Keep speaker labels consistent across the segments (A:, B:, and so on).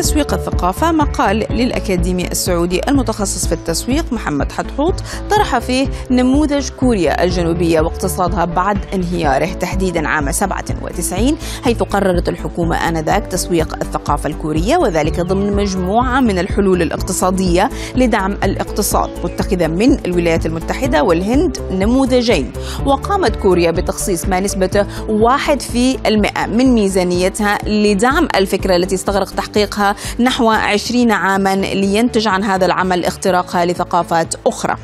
A: تسويق الثقافة مقال للأكاديمي السعودي المتخصص في التسويق محمد حتحوط طرح فيه نموذج كوريا الجنوبية واقتصادها بعد انهياره تحديدا عام 97 حيث قررت الحكومة آنذاك تسويق الثقافة الكورية وذلك ضمن مجموعة من الحلول الاقتصادية لدعم الاقتصاد متخذة من الولايات المتحدة والهند نموذجين وقامت كوريا بتخصيص ما نسبته 1% من ميزانيتها لدعم الفكرة التي استغرق تحقيقها نحو 20 عاما لينتج عن هذا العمل اختراقها لثقافات أخرى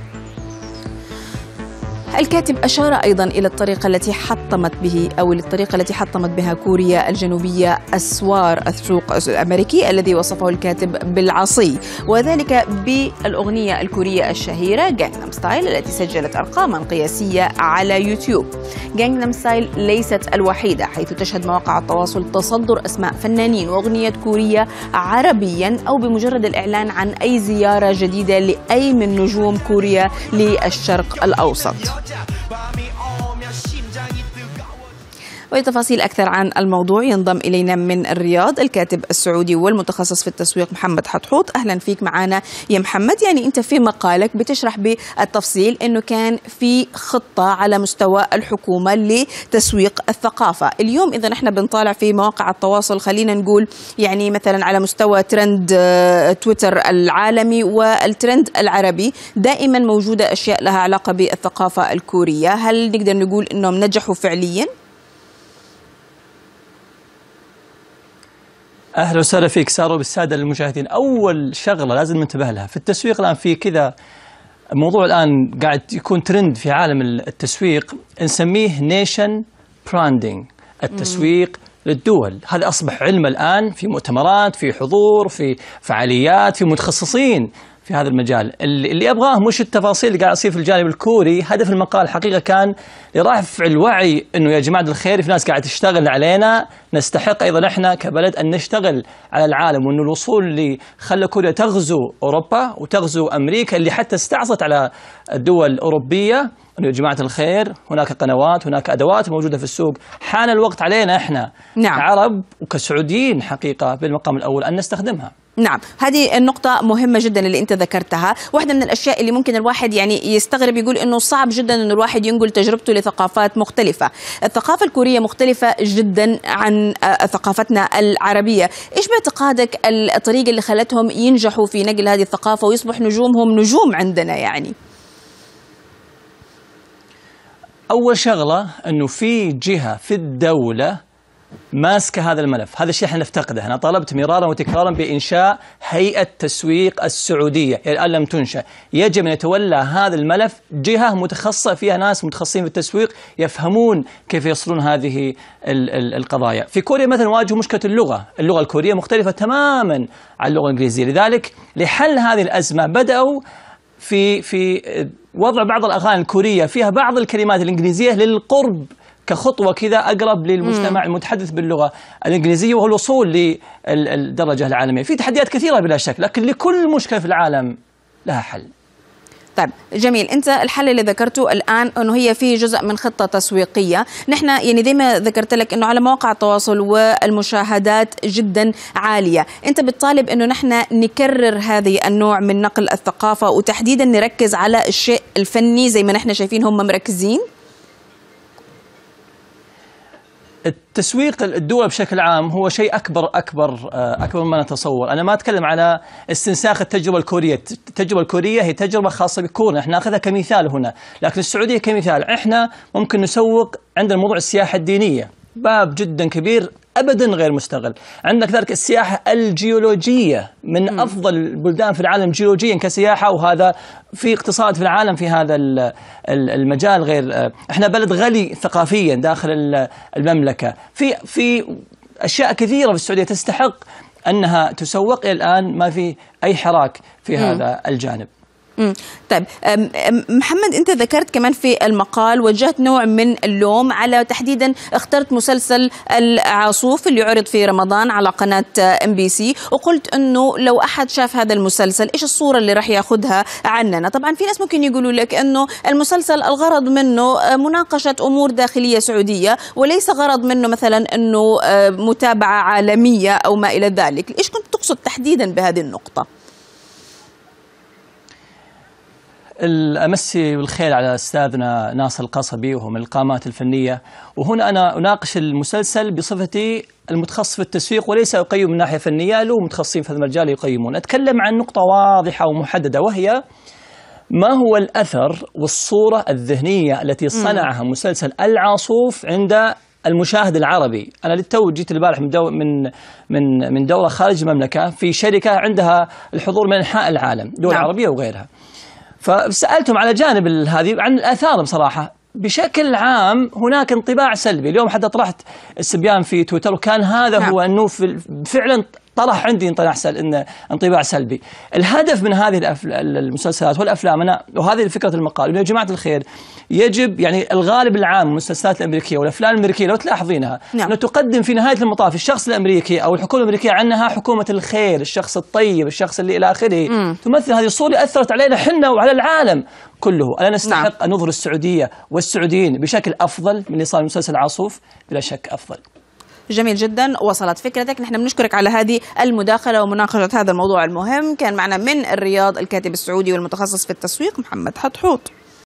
A: الكاتب أشار أيضا إلى الطريقة التي حطمت به أو الطريقة التي حطمت بها كوريا الجنوبية أسوار السوق الأمريكي الذي وصفه الكاتب بالعصي وذلك بالأغنية الكورية الشهيرة جانجنام ستايل التي سجلت أرقاما قياسية على يوتيوب جانجنام ستايل ليست الوحيدة حيث تشهد مواقع التواصل تصدر أسماء فنانين وأغنية كورية عربيا أو بمجرد الإعلان عن أي زيارة جديدة لأي من نجوم كوريا للشرق الأوسط watch by me ولتفاصيل أكثر عن الموضوع ينضم إلينا من الرياض الكاتب السعودي والمتخصص في التسويق محمد حطحوط أهلا فيك معنا يا محمد يعني أنت في مقالك بتشرح بالتفصيل أنه كان في خطة على مستوى الحكومة لتسويق الثقافة اليوم إذا نحن بنطالع في مواقع التواصل خلينا نقول يعني مثلا على مستوى ترند آه، تويتر العالمي والترند العربي دائما موجودة أشياء لها علاقة بالثقافة الكورية هل نقدر نقول أنهم نجحوا فعليا؟
B: اهلا وسهلا فيك سارة بالساده المشاهدين اول شغله لازم ننتبه لها في التسويق الان في كذا موضوع الان قاعد يكون ترند في عالم التسويق نسميه نيشن براندنج التسويق للدول هذا أصبح علم الآن في مؤتمرات في حضور في فعاليات في متخصصين في هذا المجال اللي أبغاه مش التفاصيل اللي قاعد يصير في الجانب الكوري هدف المقال حقيقة كان لرفع الوعي أنه يا جماعة الخير في ناس قاعد تشتغل علينا نستحق أيضا إحنا كبلد أن نشتغل على العالم وانه الوصول اللي خلى كوريا تغزو أوروبا وتغزو أمريكا اللي حتى استعصت على الدول الأوروبية أنه يا جماعة الخير هناك قنوات هناك أدوات موجودة في السوق حان الوقت علينا إحنا نعم. عرب وكسعوديين حقيقة بالمقام الأول أن نستخدمها
A: نعم هذه النقطة مهمة جدا اللي أنت ذكرتها واحدة من الأشياء اللي ممكن الواحد يعني يستغرب يقول أنه صعب جدا أن الواحد ينقل تجربته لثقافات مختلفة الثقافة الكورية مختلفة جدا عن آه، ثقافتنا العربية إيش باعتقادك الطريقة اللي خلتهم ينجحوا في نقل هذه الثقافة ويصبح نجومهم نجوم عندنا يعني
B: أول شغلة أنه في جهة في الدولة ماسكه هذا الملف، هذا الشيء احنا نفتقده، انا طلبت مرارا وتكرارا بانشاء هيئه تسويق السعوديه، الان لم تنشا، يجب ان يتولى هذا الملف جهه متخصصه فيها ناس متخصصين في التسويق يفهمون كيف يصلون هذه ال ال القضايا، في كوريا مثلا واجهوا مشكله اللغه، اللغه الكوريه مختلفه تماما عن اللغه الانجليزيه، لذلك لحل هذه الازمه بداوا في في وضع بعض الاغاني الكوريه فيها بعض الكلمات الانجليزيه للقرب كخطوة كذا أقرب للمجتمع مم. المتحدث باللغة الإنجليزية والوصول للدرجة العالمية في تحديات كثيرة بلا شك لكن لكل مشكلة في العالم لها حل
A: طيب جميل انت الحل اللي ذكرته الان انه هي في جزء من خطه تسويقيه نحن يعني زي ما ذكرت لك انه على مواقع التواصل والمشاهدات جدا عاليه انت بتطالب انه نحن نكرر هذه النوع من نقل الثقافه وتحديدا نركز على الشيء الفني زي ما نحن شايفين هم مركزين
B: التسويق الدول بشكل عام هو شيء اكبر اكبر آه، اكبر مما نتصور، انا ما اتكلم على استنساخ التجربه الكوريه، التجربه الكوريه هي تجربه خاصه بكورنا، احنا ناخذها كمثال هنا، لكن السعوديه كمثال، احنا ممكن نسوق عند الموضوع السياحه الدينيه، باب جدا كبير ابدا غير مستغل عندنا كذلك السياحه الجيولوجيه من م. افضل البلدان في العالم جيولوجيا كسياحه وهذا في اقتصاد في العالم في هذا المجال غير آه، احنا بلد غلي ثقافيا داخل المملكه في في اشياء كثيره في السعوديه تستحق انها تسوق الى الان ما في اي حراك في هذا الجانب
A: طيب محمد انت ذكرت كمان في المقال وجهت نوع من اللوم على تحديدا اخترت مسلسل العاصوف اللي عرض في رمضان على قناه ام بي سي وقلت انه لو احد شاف هذا المسلسل ايش الصوره اللي راح ياخذها عننا طبعا في ناس ممكن يقولوا لك انه المسلسل الغرض منه مناقشه امور داخليه سعوديه وليس غرض منه مثلا انه آه، متابعه عالميه او ما الى ذلك ايش كنت تقصد تحديدا بهذه النقطه
B: امسي بالخير على استاذنا ناصر القصبي وهو من القامات الفنيه وهنا انا اناقش المسلسل بصفتي المتخصص في التسويق وليس اقيم من ناحيه فنيه له متخصصين في هذا المجال يقيمون اتكلم عن نقطه واضحه ومحدده وهي ما هو الاثر والصوره الذهنيه التي صنعها مسلسل العاصوف عند المشاهد العربي انا للتو جيت البارح من دو من من من دوره خارج المملكه في شركه عندها الحضور من انحاء العالم دول نعم. عربيه وغيرها فسالتهم على جانب هذه عن الآثار بصراحة بشكل عام هناك انطباع سلبي اليوم حتى طرحت السبيان في تويتر وكان هذا نعم. هو انه فعلا طرح عندي انطباع سل... انطباع سلبي الهدف من هذه الأفل... المسلسلات والافلام انا وهذه فكره المقال يا جماعه الخير يجب يعني الغالب العام المسلسلات الامريكيه والافلام الامريكيه لو تلاحظينها نعم. انه تقدم في نهايه المطاف الشخص الامريكي او الحكومه الامريكيه عنها حكومه الخير الشخص الطيب الشخص اللي الى اخره تمثل هذه الصوره اثرت علينا حنا وعلى العالم كله ألا نعم. نستحق نعم. أن نظهر السعودية والسعوديين بشكل أفضل من اللي صار مسلسل عاصوف بلا شك أفضل
A: جميل جدا وصلت فكرتك نحن بنشكرك على هذه المداخله ومناقشه هذا الموضوع المهم كان معنا من الرياض الكاتب السعودي والمتخصص في التسويق محمد حطحوط